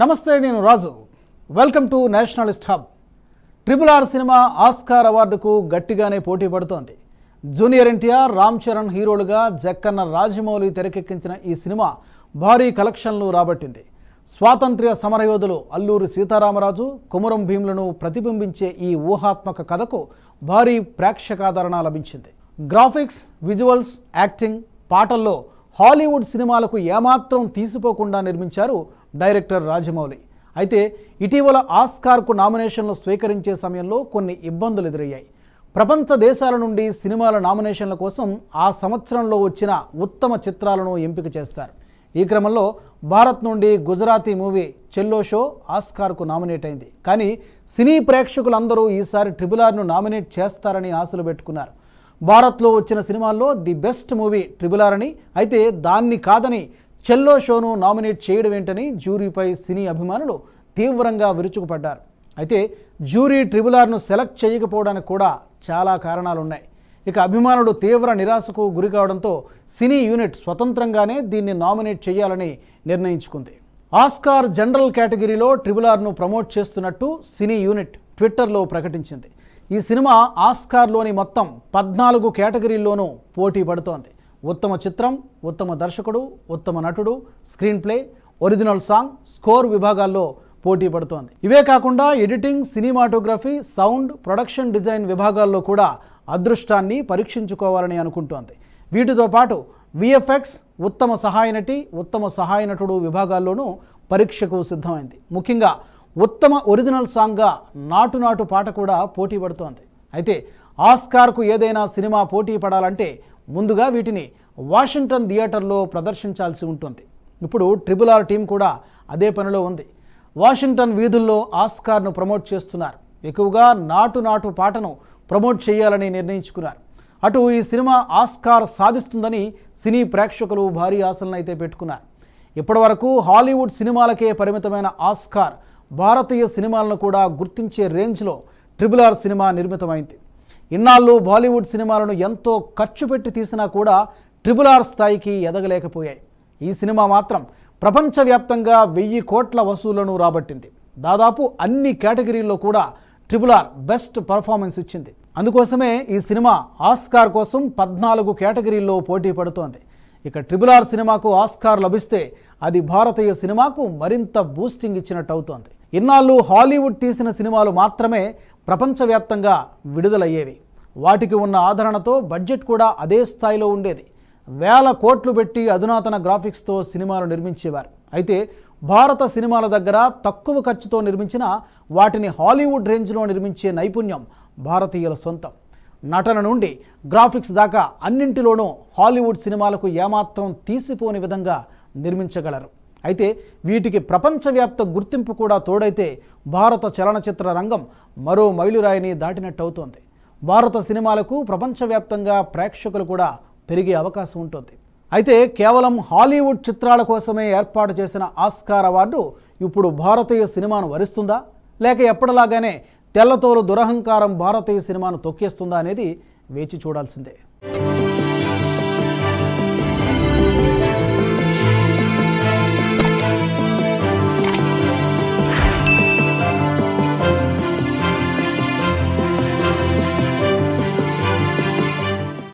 నమస్తే నేను Raju welcome to nationalist hub triple R cinema Oscar అవార్డుకు గట్టిగానే పోటీ పడుతోంది జూనియర్ ఎన్టీఆర్ రామ్ చరణ్ హీరోలుగా జక్కన్న రాజమౌళి తెరకెక్కించిన ఈ సినిమా భారీ కలెక్షన్లు రాబట్టింది స్వాతంత్ర్య సమరయోధులు అల్లూరి సీతారామరాజు కుమరం భీములను ప్రతిబింబించే ఈ ఊహాత్మక కథకు భారీ ప్రేక్షకాదరణ లభించింది గ్రాఫిక్స్ విజువల్స్ యాక్టింగ్ పాటల్లో హాలీవుడ్ సినిమాలకు ఏమాత్రం తీసిపోకుండా నిర్మించారు డైరెక్టర్ రాజమౌళి అయితే ఇటీవల ఆస్కార్కు నామినేషన్లు స్వీకరించే సమయంలో కొన్ని ఇబ్బందులు ఎదురయ్యాయి ప్రపంచ దేశాల నుండి సినిమాల నామినేషన్ల కోసం ఆ సంవత్సరంలో వచ్చిన ఉత్తమ చిత్రాలను ఎంపిక చేస్తారు ఈ క్రమంలో భారత్ నుండి గుజరాతీ మూవీ చెల్లో షో ఆస్కార్కు నామినేట్ అయింది కానీ సినీ ప్రేక్షకులందరూ ఈసారి ట్రిబుల్ ఆర్ను నామినేట్ చేస్తారని ఆశలు పెట్టుకున్నారు భారత్లో వచ్చిన సినిమాల్లో the best movie triple R అని అయితే దాన్ని కాదని చెల్లో షోను నామినేట్ చేయడం ఏంటని జ్యూరీపై సినీ అభిమానులు తీవ్రంగా విరుచుకుపడ్డారు అయితే జ్యూరీ ట్రిబుల్ ఆర్ను సెలెక్ట్ చేయకపోవడానికి కూడా చాలా కారణాలున్నాయి ఇక అభిమానులు తీవ్ర నిరాశకు గురి కావడంతో సినీ యూనిట్ స్వతంత్రంగానే దీన్ని నామినేట్ చేయాలని నిర్ణయించుకుంది ఆస్కార్ జనరల్ కేటగిరీలో ట్రిబుల్ ఆర్ను ప్రమోట్ చేస్తున్నట్టు సినీ యూనిట్ ట్విట్టర్లో ప్రకటించింది ఈ సినిమా ఆస్కార్లోని మొత్తం పద్నాలుగు కేటగిరీల్లోనూ పోటీ పడుతోంది ఉత్తమ చిత్రం ఉత్తమ దర్శకుడు ఉత్తమ నటుడు screen play original song score విభాగాల్లో పోటీ పడుతోంది ఇవే కాకుండా editing cinematography sound production design విభాగాల్లో కూడా అదృష్టాన్ని పరీక్షించుకోవాలని అనుకుంటోంది వీటితో పాటు విఎఫ్ఎక్స్ ఉత్తమ సహాయ నటి ఉత్తమ సహాయ నటుడు విభాగాల్లోనూ పరీక్షకు సిద్ధమైంది ముఖ్యంగా ఉత్తమ ఒరిజినల్ సాంగ్గా నాటు నాటు పాట కూడా పోటీ పడుతోంది అయితే ఆస్కార్కు ఏదైనా సినిమా పోటీ పడాలంటే ముందుగా వీటిని వాషింగ్టన్ థియేటర్లో ప్రదర్శించాల్సి ఉంటుంది ఇప్పుడు ట్రిపుల్ ఆర్ టీం కూడా అదే పనిలో ఉంది వాషింగ్టన్ వీధుల్లో ఆస్కార్ను ప్రమోట్ చేస్తున్నారు ఎక్కువగా నాటు నాటు పాటను ప్రమోట్ చేయాలని నిర్ణయించుకున్నారు అటు ఈ సినిమా ఆస్కార్ సాధిస్తుందని సినీ ప్రేక్షకులు భారీ ఆశలను అయితే పెట్టుకున్నారు ఇప్పటివరకు హాలీవుడ్ సినిమాలకే పరిమితమైన ఆస్కార్ భారతీయ సినిమాలను కూడా గుర్తించే రేంజ్లో ట్రిబుల్ ఆర్ సినిమా నిర్మితమైంది ఇన్నాళ్ళు బాలీవుడ్ సినిమాలను ఎంతో ఖర్చు పెట్టి తీసినా కూడా ట్రిబుల్ ఆర్ స్థాయికి ఎదగలేకపోయాయి ఈ సినిమా మాత్రం ప్రపంచవ్యాప్తంగా వెయ్యి కోట్ల వసూళ్లను రాబట్టింది దాదాపు అన్ని కేటగిరీల్లో కూడా ట్రిబుల్ ఆర్ బెస్ట్ పర్ఫార్మెన్స్ ఇచ్చింది అందుకోసమే ఈ సినిమా ఆస్కార్ కోసం పద్నాలుగు కేటగిరీల్లో పోటీ పడుతోంది ఇక ట్రిబుల్ ఆర్ సినిమాకు ఆస్కార్ లభిస్తే అది భారతీయ సినిమాకు మరింత బూస్టింగ్ ఇచ్చినట్టు అవుతోంది ఇన్నాళ్ళు హాలీవుడ్ తీసిన సినిమాలు మాత్రమే ప్రపంచవ్యాప్తంగా విడుదలయ్యేవి వాటికి ఉన్న ఆదరణతో బడ్జెట్ కూడా అదే స్థాయిలో ఉండేది వేల కోట్లు పెట్టి అధునాతన గ్రాఫిక్స్తో సినిమాలు నిర్మించేవారు అయితే భారత సినిమాల దగ్గర తక్కువ ఖర్చుతో నిర్మించిన వాటిని హాలీవుడ్ రేంజ్లో నిర్మించే నైపుణ్యం భారతీయుల సొంతం నటన నుండి గ్రాఫిక్స్ దాకా అన్నింటిలోనూ హాలీవుడ్ సినిమాలకు ఏమాత్రం తీసిపోని విధంగా నిర్మించగలరు అయితే వీటికి ప్రపంచవ్యాప్త గుర్తింపు కూడా తోడైతే భారత చలనచిత్ర రంగం మరో మైలురాయిని దాటినట్టు అవుతోంది భారత సినిమాలకు ప్రపంచవ్యాప్తంగా ప్రేక్షకులు కూడా పెరిగే అవకాశం ఉంటుంది అయితే కేవలం హాలీవుడ్ చిత్రాల కోసమే ఏర్పాటు చేసిన ఆస్కార్ అవార్డు ఇప్పుడు భారతీయ సినిమాను వరిస్తుందా లేక ఎప్పటిలాగానే తెల్లతోలు దురహంకారం భారతీయ సినిమాను తొక్కేస్తుందా అనేది వేచి చూడాల్సిందే